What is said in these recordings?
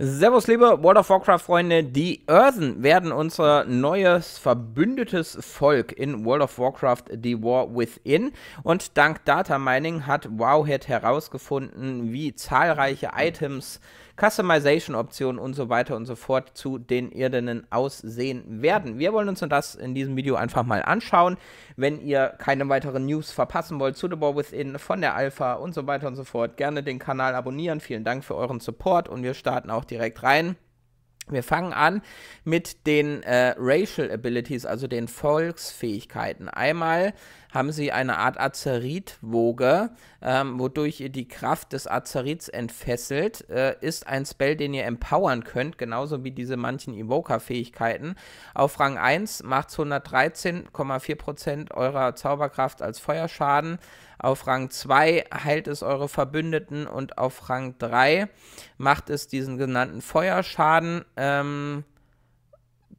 Servus, liebe World of Warcraft-Freunde. Die Earthen werden unser neues verbündetes Volk in World of Warcraft The War Within. Und dank Data Mining hat Wowhead herausgefunden, wie zahlreiche Items, Customization-Optionen und so weiter und so fort zu den Irdenen aussehen werden. Wir wollen uns das in diesem Video einfach mal anschauen. Wenn ihr keine weiteren News verpassen wollt zu The War Within, von der Alpha und so weiter und so fort, gerne den Kanal abonnieren. Vielen Dank für euren Support und wir starten auch direkt rein. Wir fangen an mit den äh, Racial Abilities, also den Volksfähigkeiten. Einmal haben sie eine Art Azeritwoge, ähm, wodurch ihr die Kraft des Azerits entfesselt. Äh, ist ein Spell, den ihr empowern könnt, genauso wie diese manchen Evoker-Fähigkeiten. Auf Rang 1 macht es 113,4% eurer Zauberkraft als Feuerschaden. Auf Rang 2 heilt es eure Verbündeten und auf Rang 3 macht es diesen genannten Feuerschaden. Ähm,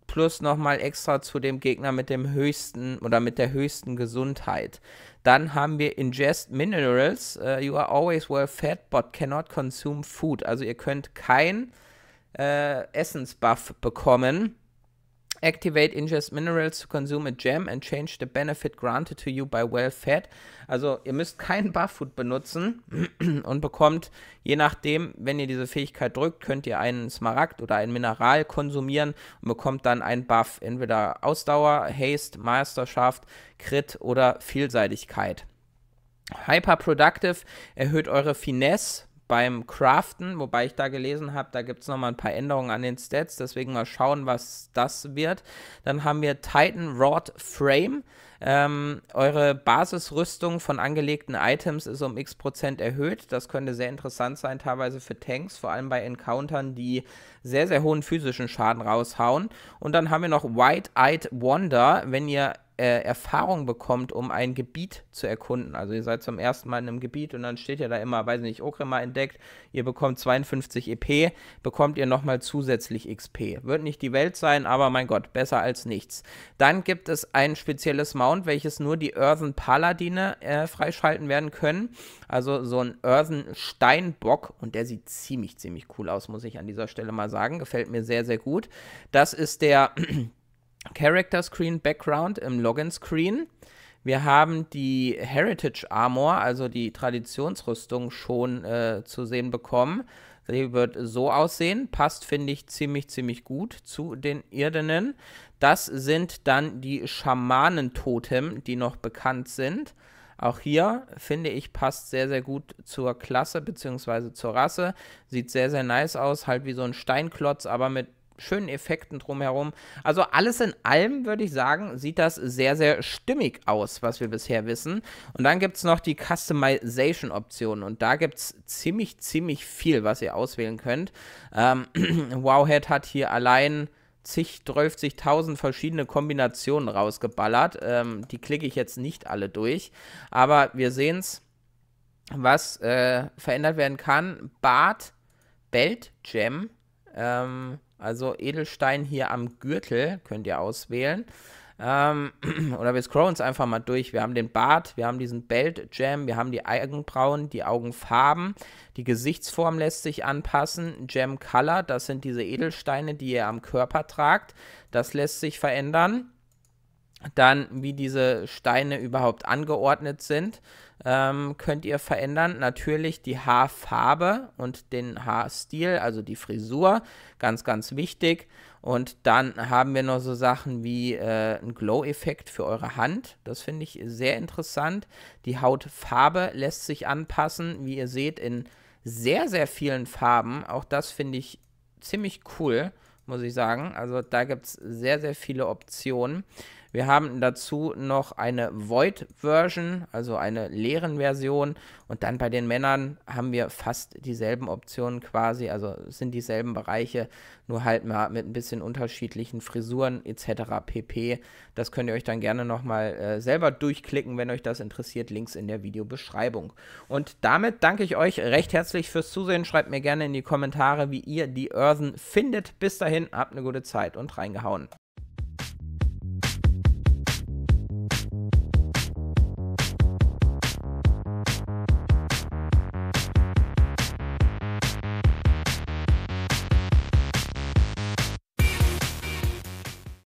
plus nochmal extra zu dem Gegner mit dem höchsten oder mit der höchsten Gesundheit. Dann haben wir Ingest Minerals. Uh, you are always well fed but cannot consume food. Also ihr könnt kein äh, Essensbuff bekommen. Activate ingest minerals to consume a gem and change the benefit granted to you by well fed. Also ihr müsst keinen Barfood benutzen und bekommt, je nachdem, wenn ihr diese Fähigkeit drückt, könnt ihr einen Smaragd oder ein Mineral konsumieren und bekommt dann einen Buff. Entweder Ausdauer, Haste, Meisterschaft, Crit oder Vielseitigkeit. Hyperproductive erhöht eure Finesse beim Craften, wobei ich da gelesen habe, da gibt es nochmal ein paar Änderungen an den Stats, deswegen mal schauen, was das wird. Dann haben wir Titan Rod Frame. Ähm, eure Basisrüstung von angelegten Items ist um x Prozent erhöht. Das könnte sehr interessant sein, teilweise für Tanks, vor allem bei Encountern, die sehr, sehr hohen physischen Schaden raushauen. Und dann haben wir noch White-Eyed Wonder. Wenn ihr äh, Erfahrung bekommt, um ein Gebiet zu erkunden. Also ihr seid zum ersten Mal in einem Gebiet und dann steht ja da immer, weiß nicht, Okrema entdeckt, ihr bekommt 52 EP, bekommt ihr nochmal zusätzlich XP. Wird nicht die Welt sein, aber mein Gott, besser als nichts. Dann gibt es ein spezielles Mount, welches nur die Earthen Paladine äh, freischalten werden können. Also so ein Earthen Steinbock und der sieht ziemlich, ziemlich cool aus, muss ich an dieser Stelle mal sagen. Gefällt mir sehr, sehr gut. Das ist der Character Screen Background im Login Screen. Wir haben die Heritage Armor, also die Traditionsrüstung, schon äh, zu sehen bekommen. Die wird so aussehen. Passt, finde ich, ziemlich, ziemlich gut zu den Irdenen. Das sind dann die Schamanentotem, die noch bekannt sind. Auch hier, finde ich, passt sehr, sehr gut zur Klasse bzw. zur Rasse. Sieht sehr, sehr nice aus. Halt wie so ein Steinklotz, aber mit schönen Effekten drumherum. Also alles in allem würde ich sagen, sieht das sehr, sehr stimmig aus, was wir bisher wissen. Und dann gibt es noch die Customization-Optionen und da gibt es ziemlich, ziemlich viel, was ihr auswählen könnt. Ähm, Wowhead hat hier allein zig, drölfzig, tausend verschiedene Kombinationen rausgeballert. Ähm, die klicke ich jetzt nicht alle durch, aber wir sehen es, was äh, verändert werden kann. Bart, Belt, Gem, ähm, also Edelstein hier am Gürtel könnt ihr auswählen. Ähm, oder wir scrollen es einfach mal durch. Wir haben den Bart, wir haben diesen Belt Jam, wir haben die Augenbrauen, die Augenfarben, die Gesichtsform lässt sich anpassen. Gem Color, das sind diese Edelsteine, die ihr am Körper tragt. Das lässt sich verändern. Dann, wie diese Steine überhaupt angeordnet sind, ähm, könnt ihr verändern. Natürlich die Haarfarbe und den Haarstil, also die Frisur, ganz, ganz wichtig. Und dann haben wir noch so Sachen wie äh, ein Glow-Effekt für eure Hand. Das finde ich sehr interessant. Die Hautfarbe lässt sich anpassen, wie ihr seht, in sehr, sehr vielen Farben. Auch das finde ich ziemlich cool, muss ich sagen. Also da gibt es sehr, sehr viele Optionen. Wir haben dazu noch eine Void-Version, also eine leeren Version. Und dann bei den Männern haben wir fast dieselben Optionen quasi, also sind dieselben Bereiche, nur halt mal mit ein bisschen unterschiedlichen Frisuren etc. pp. Das könnt ihr euch dann gerne nochmal äh, selber durchklicken, wenn euch das interessiert. Links in der Videobeschreibung. Und damit danke ich euch recht herzlich fürs Zusehen. Schreibt mir gerne in die Kommentare, wie ihr die Earthen findet. Bis dahin, habt eine gute Zeit und reingehauen.